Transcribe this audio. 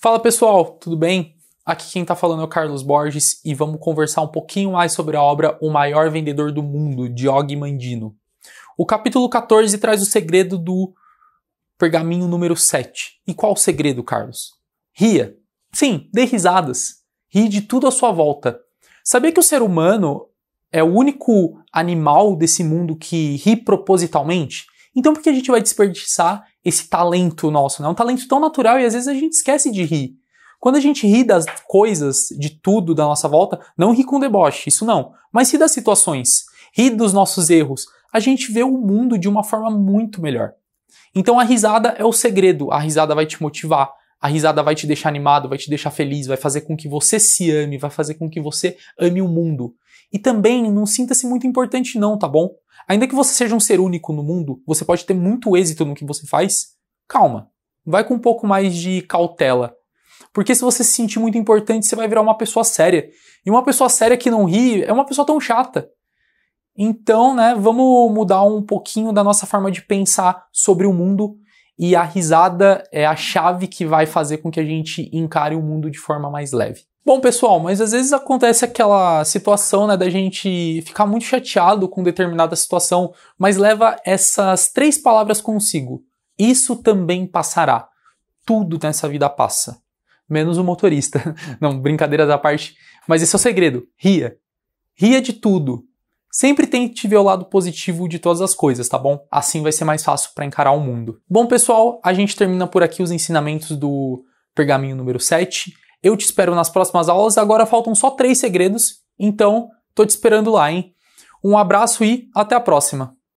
Fala pessoal, tudo bem? Aqui quem está falando é o Carlos Borges e vamos conversar um pouquinho mais sobre a obra O Maior Vendedor do Mundo, de Og Mandino. O capítulo 14 traz o segredo do pergaminho número 7. E qual o segredo, Carlos? Ria. Sim, dê risadas. Ri de tudo à sua volta. Sabia que o ser humano é o único animal desse mundo que ri propositalmente? Então por que a gente vai desperdiçar esse talento nosso? Né? É né? um talento tão natural e às vezes a gente esquece de rir. Quando a gente ri das coisas, de tudo da nossa volta, não ri com deboche, isso não, mas ri das situações, ri dos nossos erros, a gente vê o mundo de uma forma muito melhor. Então a risada é o segredo, a risada vai te motivar, a risada vai te deixar animado, vai te deixar feliz, vai fazer com que você se ame, vai fazer com que você ame o mundo. E também não sinta-se muito importante não, tá bom? Ainda que você seja um ser único no mundo, você pode ter muito êxito no que você faz. Calma. Vai com um pouco mais de cautela. Porque se você se sentir muito importante, você vai virar uma pessoa séria. E uma pessoa séria que não ri é uma pessoa tão chata. Então, né, vamos mudar um pouquinho da nossa forma de pensar sobre o mundo e a risada é a chave que vai fazer com que a gente encare o mundo de forma mais leve. Bom, pessoal, mas às vezes acontece aquela situação, né, da gente ficar muito chateado com determinada situação, mas leva essas três palavras consigo. Isso também passará. Tudo nessa vida passa. Menos o motorista. Não, brincadeiras à parte. Mas esse é o segredo. Ria. Ria de tudo. Sempre tente ver o lado positivo de todas as coisas, tá bom? Assim vai ser mais fácil para encarar o mundo. Bom, pessoal, a gente termina por aqui os ensinamentos do pergaminho número 7. Eu te espero nas próximas aulas. Agora faltam só três segredos, então tô te esperando lá, hein? Um abraço e até a próxima!